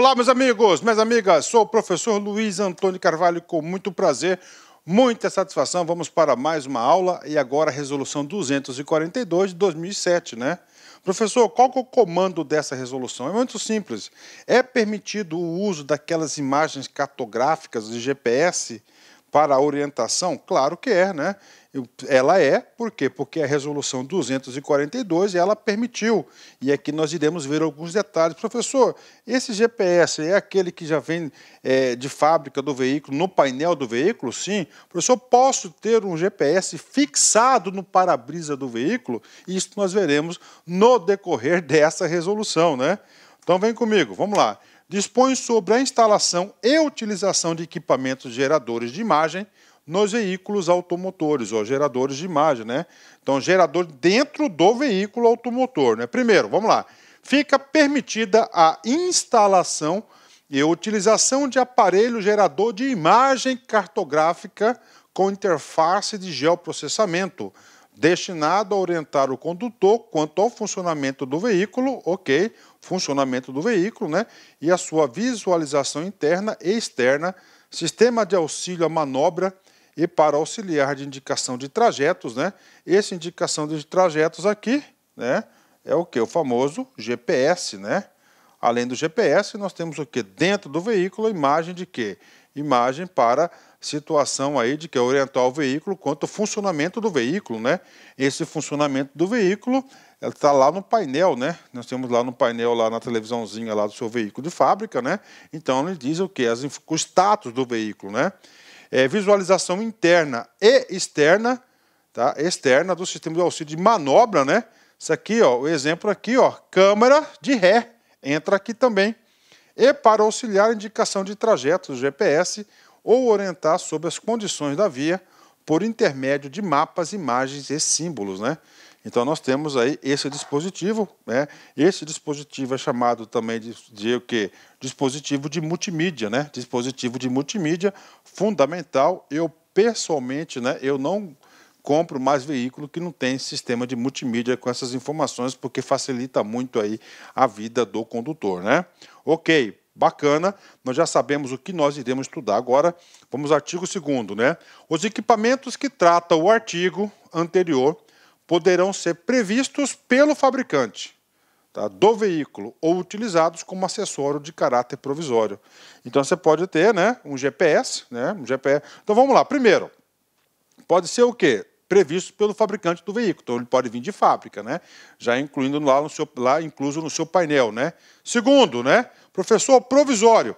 Olá, meus amigos, minhas amigas, sou o professor Luiz Antônio Carvalho, com muito prazer, muita satisfação. Vamos para mais uma aula e agora a resolução 242 de 2007, né? Professor, qual é o comando dessa resolução? É muito simples. É permitido o uso daquelas imagens cartográficas de GPS para orientação? Claro que é, né? Ela é, por quê? Porque a resolução 242 ela permitiu. E aqui é nós iremos ver alguns detalhes. Professor, esse GPS é aquele que já vem é, de fábrica do veículo, no painel do veículo? Sim. Professor, posso ter um GPS fixado no para-brisa do veículo? Isso nós veremos no decorrer dessa resolução, né? Então vem comigo, vamos lá dispõe sobre a instalação e utilização de equipamentos geradores de imagem nos veículos automotores, ou geradores de imagem, né? Então, gerador dentro do veículo automotor, né? Primeiro, vamos lá. Fica permitida a instalação e utilização de aparelho gerador de imagem cartográfica com interface de geoprocessamento, destinado a orientar o condutor quanto ao funcionamento do veículo, ok, funcionamento do veículo, né? E a sua visualização interna e externa, sistema de auxílio à manobra e para auxiliar de indicação de trajetos, né, essa indicação de trajetos aqui né, é o que? O famoso GPS. Né? Além do GPS, nós temos o que? Dentro do veículo, imagem de quê? Imagem para situação aí de que é orientar o veículo quanto ao funcionamento do veículo, né? Esse funcionamento do veículo está lá no painel, né? Nós temos lá no painel, lá na televisãozinha lá do seu veículo de fábrica, né? Então ele diz o que? As, o status do veículo, né? é, visualização interna e externa, tá? externa do sistema de auxílio de manobra, né? Isso aqui, ó, o exemplo aqui, ó, câmera de ré, entra aqui também. E para auxiliar a indicação de trajetos GPS ou orientar sobre as condições da via por intermédio de mapas, imagens e símbolos, né? Então nós temos aí esse dispositivo, né? Esse dispositivo é chamado também de, de o quê? Dispositivo de multimídia, né? Dispositivo de multimídia fundamental. Eu pessoalmente, né, eu não compro mais veículo que não tem sistema de multimídia com essas informações, porque facilita muito aí a vida do condutor, né? OK, bacana. Nós já sabemos o que nós iremos estudar agora. Vamos ao artigo 2 né? Os equipamentos que trata o artigo anterior poderão ser previstos pelo fabricante tá, do veículo ou utilizados como acessório de caráter provisório. Então você pode ter né, um GPS, né, um GPS. Então vamos lá. Primeiro, pode ser o quê? Previsto pelo fabricante do veículo. Então ele pode vir de fábrica, né? Já incluindo lá no seu, lá incluso no seu painel, né? Segundo, né? Professor provisório.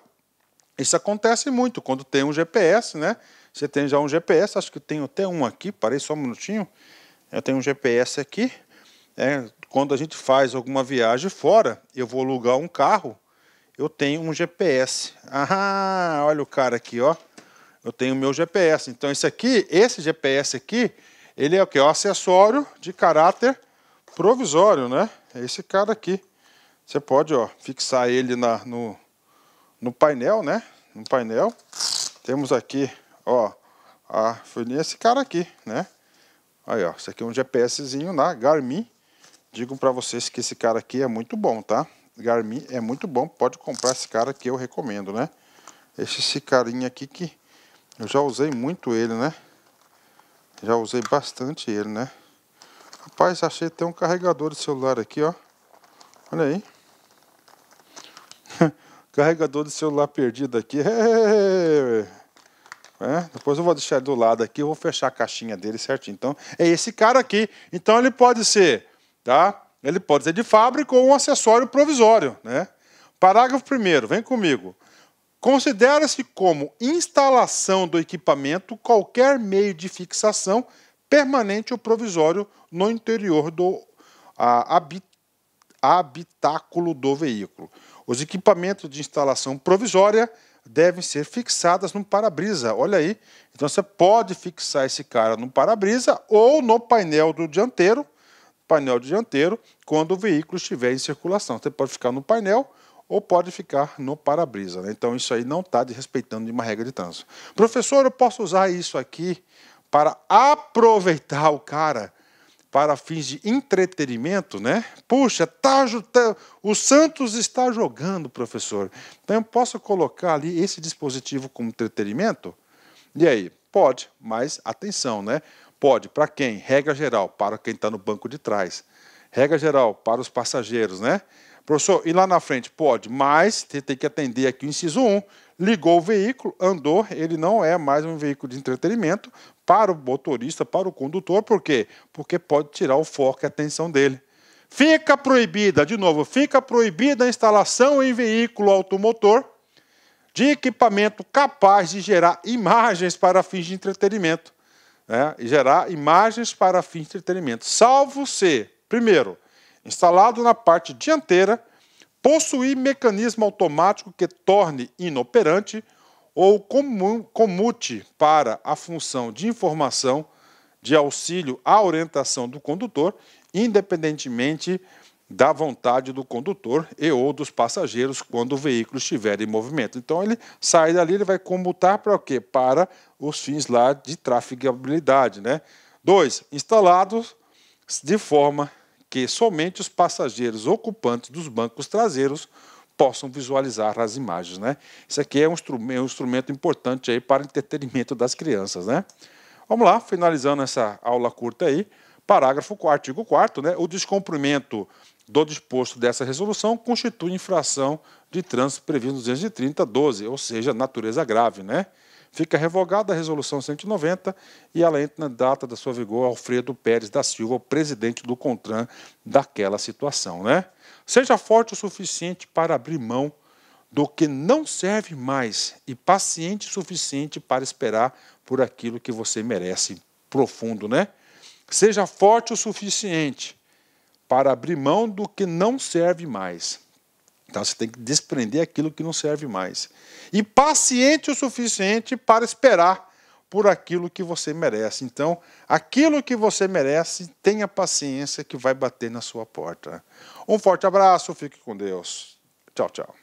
Isso acontece muito quando tem um GPS, né? Você tem já um GPS, acho que tem até um aqui, parei só um minutinho eu tenho um GPS aqui. É, quando a gente faz alguma viagem fora, eu vou alugar um carro, eu tenho um GPS. Ah, olha o cara aqui, ó. Eu tenho o meu GPS. Então esse aqui, esse GPS aqui, ele é o que? O é acessório de caráter provisório, né? É esse cara aqui. Você pode, ó, fixar ele na, no, no painel, né? No painel. Temos aqui, ó, a, foi nesse cara aqui, né? Aí, ó, isso aqui é um GPSzinho na né? Garmin. Digo para vocês que esse cara aqui é muito bom, tá? Garmin é muito bom, pode comprar esse cara que eu recomendo, né? Esse, esse carinha aqui que eu já usei muito ele, né? Já usei bastante ele, né? Rapaz, achei até um carregador de celular aqui, ó. Olha aí. carregador de celular perdido aqui. É, é, é, é, depois eu vou deixar do lado aqui, eu vou fechar a caixinha dele certinho. Então, é esse cara aqui. Então, ele pode ser, tá? Ele pode ser de fábrica ou um acessório provisório, né? Parágrafo 1 vem comigo. Considera-se como instalação do equipamento qualquer meio de fixação permanente ou provisório no interior do a, habit, habitáculo do veículo. Os equipamentos de instalação provisória devem ser fixadas no para-brisa. Olha aí. Então você pode fixar esse cara no para-brisa ou no painel do dianteiro, painel dianteiro, quando o veículo estiver em circulação. Você pode ficar no painel ou pode ficar no para-brisa. Né? Então isso aí não está desrespeitando nenhuma regra de trânsito. Professor, eu posso usar isso aqui para aproveitar o cara para fins de entretenimento, né? Puxa, tá, tá, o Santos está jogando, professor. Então eu posso colocar ali esse dispositivo como entretenimento? E aí? Pode, mas atenção, né? Pode, para quem? Regra geral, para quem está no banco de trás. Regra geral, para os passageiros, né? Professor, e lá na frente? Pode, mas você tem que atender aqui o inciso 1. Ligou o veículo, andou, ele não é mais um veículo de entretenimento para o motorista, para o condutor, por quê? Porque pode tirar o foco e a atenção dele. Fica proibida, de novo, fica proibida a instalação em veículo automotor de equipamento capaz de gerar imagens para fins de entretenimento. Né? gerar imagens para fins de entretenimento, salvo se Primeiro, instalado na parte dianteira, possuir mecanismo automático que torne inoperante ou comute para a função de informação de auxílio à orientação do condutor, independentemente da vontade do condutor e ou dos passageiros quando o veículo estiver em movimento. Então ele sai dali, ele vai comutar para o quê? Para os fins lá de trafegabilidade, né? Dois, instalados de forma que somente os passageiros ocupantes dos bancos traseiros possam visualizar as imagens, né? Isso aqui é um instrumento, é um instrumento importante aí para entretenimento das crianças, né? Vamos lá, finalizando essa aula curta aí, parágrafo 4 artigo 4 né? O descumprimento do disposto dessa resolução constitui infração de trânsito previsto no 230 12, ou seja, natureza grave, né? Fica revogada a resolução 190 e ela entra na data da sua vigor Alfredo Pérez da Silva, o presidente do CONTRAN daquela situação, né? Seja forte o suficiente para abrir mão do que não serve mais e paciente o suficiente para esperar por aquilo que você merece. Profundo, né? Seja forte o suficiente para abrir mão do que não serve mais então você tem que desprender aquilo que não serve mais. E paciente o suficiente para esperar por aquilo que você merece. Então, aquilo que você merece, tenha paciência que vai bater na sua porta. Um forte abraço, fique com Deus. Tchau, tchau.